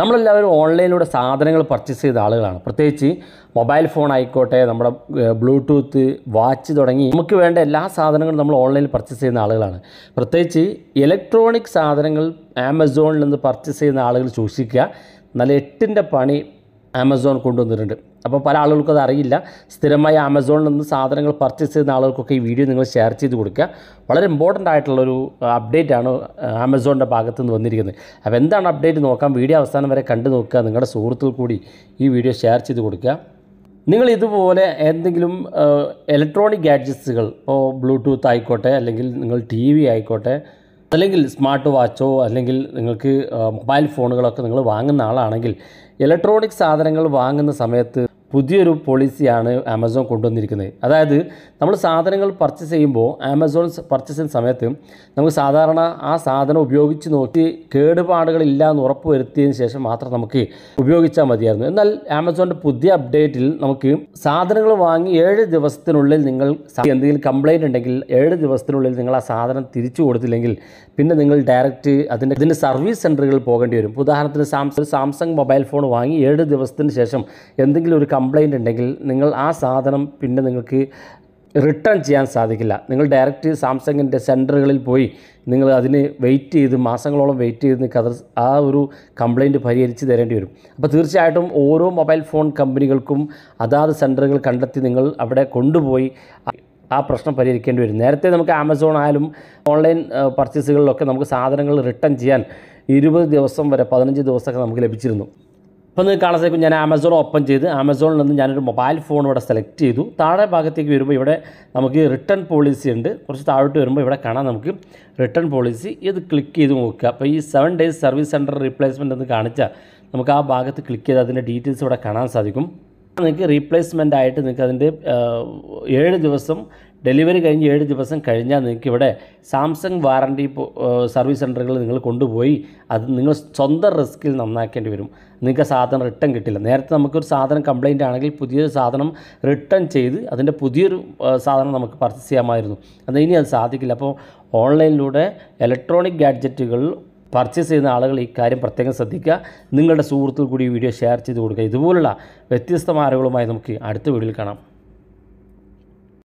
നമ്മളെല്ലാവരും ഓൺലൈനിലൂടെ സാധനങ്ങൾ പർച്ചേസ് ചെയ്ത ആളുകളാണ് പ്രത്യേകിച്ച് മൊബൈൽ ഫോൺ ആയിക്കോട്ടെ നമ്മുടെ ബ്ലൂടൂത്ത് വാച്ച് തുടങ്ങി നമുക്ക് വേണ്ട എല്ലാ സാധനങ്ങളും നമ്മൾ ഓൺലൈനിൽ പർച്ചേസ് ചെയ്യുന്ന ആളുകളാണ് പ്രത്യേകിച്ച് ഇലക്ട്രോണിക് സാധനങ്ങൾ ആമസോണിൽ നിന്ന് പർച്ചേസ് ചെയ്യുന്ന ആളുകൾ സൂക്ഷിക്കുക നല്ല എട്ടിൻ്റെ പണി ആമസോൺ കൊണ്ടുവന്നിട്ടുണ്ട് അപ്പോൾ പല ആളുകൾക്കും അതറിയില്ല സ്ഥിരമായി ആമസോണിൽ നിന്ന് സാധനങ്ങൾ പർച്ചേസ് ചെയ്യുന്ന ആളുകൾക്കൊക്കെ ഈ വീഡിയോ നിങ്ങൾ ഷെയർ ചെയ്ത് കൊടുക്കുക വളരെ ഇമ്പോർട്ടൻ്റ് ആയിട്ടുള്ളൊരു അപ്ഡേറ്റാണ് ആമസോണിൻ്റെ ഭാഗത്ത് നിന്ന് വന്നിരിക്കുന്നത് അപ്പോൾ എന്താണ് അപ്ഡേറ്റ് നോക്കാം വീഡിയോ അവസാനം വരെ കണ്ടു നോക്കുക നിങ്ങളുടെ സുഹൃത്തുക്കൾ കൂടി ഈ വീഡിയോ ഷെയർ ചെയ്ത് കൊടുക്കുക നിങ്ങൾ ഇതുപോലെ എന്തെങ്കിലും ഇലക്ട്രോണിക് ഗാഡ്ജറ്റ്സുകൾ ഇപ്പോൾ ബ്ലൂടൂത്ത് ആയിക്കോട്ടെ അല്ലെങ്കിൽ നിങ്ങൾ ടി വി ആയിക്കോട്ടെ അല്ലെങ്കിൽ സ്മാർട്ട് വാച്ചോ അല്ലെങ്കിൽ നിങ്ങൾക്ക് മൊബൈൽ ഫോണുകളൊക്കെ നിങ്ങൾ വാങ്ങുന്ന ആളാണെങ്കിൽ ഇലക്ട്രോണിക് സാധനങ്ങൾ വാങ്ങുന്ന സമയത്ത് പുതിയൊരു പോളിസിയാണ് ആമസോൺ കൊണ്ടുവന്നിരിക്കുന്നത് അതായത് നമ്മൾ സാധനങ്ങൾ പർച്ചേസ് ചെയ്യുമ്പോൾ ആമസോൺ പർച്ചേസ് ചെയ്യുന്ന സമയത്ത് നമുക്ക് സാധാരണ ആ സാധനം ഉപയോഗിച്ച് നോക്കി കേടുപാടുകളില്ല എന്ന് ഉറപ്പ് വരുത്തിയതിന് ശേഷം മാത്രം നമുക്ക് ഉപയോഗിച്ചാൽ മതിയായിരുന്നു എന്നാൽ ആമസോണിൻ്റെ പുതിയ അപ്ഡേറ്റിൽ നമുക്ക് സാധനങ്ങൾ വാങ്ങി ഏഴ് ദിവസത്തിനുള്ളിൽ നിങ്ങൾ എന്തെങ്കിലും കംപ്ലൈൻറ്റ് ഉണ്ടെങ്കിൽ ഏഴ് ദിവസത്തിനുള്ളിൽ നിങ്ങൾ ആ സാധനം തിരിച്ചു കൊടുത്തില്ലെങ്കിൽ പിന്നെ നിങ്ങൾ ഡയറക്റ്റ് അതിൻ്റെ ഇതിൻ്റെ സർവീസ് സെൻറ്ററുകളിൽ പോകേണ്ടി വരും ഉദാഹരണത്തിന് സാംസങ് സാംസങ് മൊബൈൽ ഫോൺ വാങ്ങി ഏഴ് ദിവസത്തിന് ശേഷം എന്തെങ്കിലും ഒരു കംപ്ലൈൻ്റ് ഉണ്ടെങ്കിൽ നിങ്ങൾ ആ സാധനം പിന്നെ നിങ്ങൾക്ക് റിട്ടേൺ ചെയ്യാൻ സാധിക്കില്ല നിങ്ങൾ ഡയറക്റ്റ് സാംസങ്ങിൻ്റെ സെൻറ്ററുകളിൽ പോയി നിങ്ങൾ അതിന് വെയിറ്റ് ചെയ്ത് മാസങ്ങളോളം വെയിറ്റ് ചെയ്ത് അത് ആ ഒരു കംപ്ലയിൻറ്റ് പരിഹരിച്ച് തരേണ്ടി വരും അപ്പോൾ തീർച്ചയായിട്ടും ഓരോ മൊബൈൽ ഫോൺ കമ്പനികൾക്കും അതാത് സെൻറ്ററുകൾ കണ്ടെത്തി നിങ്ങൾ അവിടെ കൊണ്ടുപോയി ആ പ്രശ്നം പരിഹരിക്കേണ്ടി വരും നേരത്തെ നമുക്ക് ആമസോൺ ആയാലും ഓൺലൈൻ പർച്ചേസുകളിലൊക്കെ നമുക്ക് സാധനങ്ങൾ റിട്ടേൺ ചെയ്യാൻ ഇരുപത് ദിവസം വരെ പതിനഞ്ച് ദിവസമൊക്കെ നമുക്ക് ലഭിച്ചിരുന്നു ഇപ്പോൾ നിങ്ങൾ കാണാൻ ഞാൻ ആമസോൺ ഓപ്പൺ ചെയ്ത് ആമസോണിൽ നിന്ന് ഞാനൊരു മൊബൈൽ ഫോൺ ഇവിടെ സെലക്ട് ചെയ്തു താഴെ ഭാഗത്തേക്ക് വരുമ്പോൾ ഇവിടെ നമുക്ക് റിട്ടേൺ പോളിസി ഉണ്ട് കുറച്ച് താഴോട്ട് വരുമ്പോൾ ഇവിടെ കാണാം നമുക്ക് റിട്ടേൺ പോളിസി ഇത് ക്ലിക്ക് ചെയ്ത് നോക്കുക അപ്പോൾ ഈ seven days service centre replacement എന്ന് കാണിച്ചാൽ നമുക്ക് ആ ഭാഗത്ത് ക്ലിക്ക് ചെയ്ത് അതിൻ്റെ ഡീറ്റെയിൽസ് ഇവിടെ കാണാൻ സാധിക്കും നിങ്ങൾക്ക് റീപ്ലേസ്മെൻ്റ് ആയിട്ട് നിങ്ങൾക്ക് അതിൻ്റെ ഏഴ് ദിവസം ഡെലിവറി കഴിഞ്ഞ് ഏഴ് ദിവസം കഴിഞ്ഞാൽ നിങ്ങൾക്ക് ഇവിടെ സാംസങ് വാറണ്ടി സർവീസ് സെൻ്ററുകൾ നിങ്ങൾ കൊണ്ടുപോയി അത് നിങ്ങൾ സ്വന്തം റിസ്കിൽ നന്നാക്കേണ്ടി വരും നിങ്ങൾക്ക് സാധനം റിട്ടേൺ കിട്ടില്ല നേരത്തെ നമുക്കൊരു സാധനം കംപ്ലൈൻ്റ് ആണെങ്കിൽ പുതിയൊരു സാധനം റിട്ടേൺ ചെയ്ത് അതിൻ്റെ പുതിയൊരു സാധനം നമുക്ക് പർച്ചേസ് ചെയ്യാമായിരുന്നു അത് ഇനി അത് സാധിക്കില്ല അപ്പോൾ ഓൺലൈനിലൂടെ ഇലക്ട്രോണിക് ഗാഡ്ജറ്റുകൾ പർച്ചേസ് ചെയ്യുന്ന ആളുകൾ ഈ കാര്യം പ്രത്യേകം ശ്രദ്ധിക്കുക നിങ്ങളുടെ സുഹൃത്തുക്കൾ കൂടി ഈ വീഡിയോ ഷെയർ ചെയ്ത് കൊടുക്കുക ഇതുപോലുള്ള വ്യത്യസ്തമായ മാരകളുമായി നമുക്ക് അടുത്ത വീഡിയോയിൽ കാണാം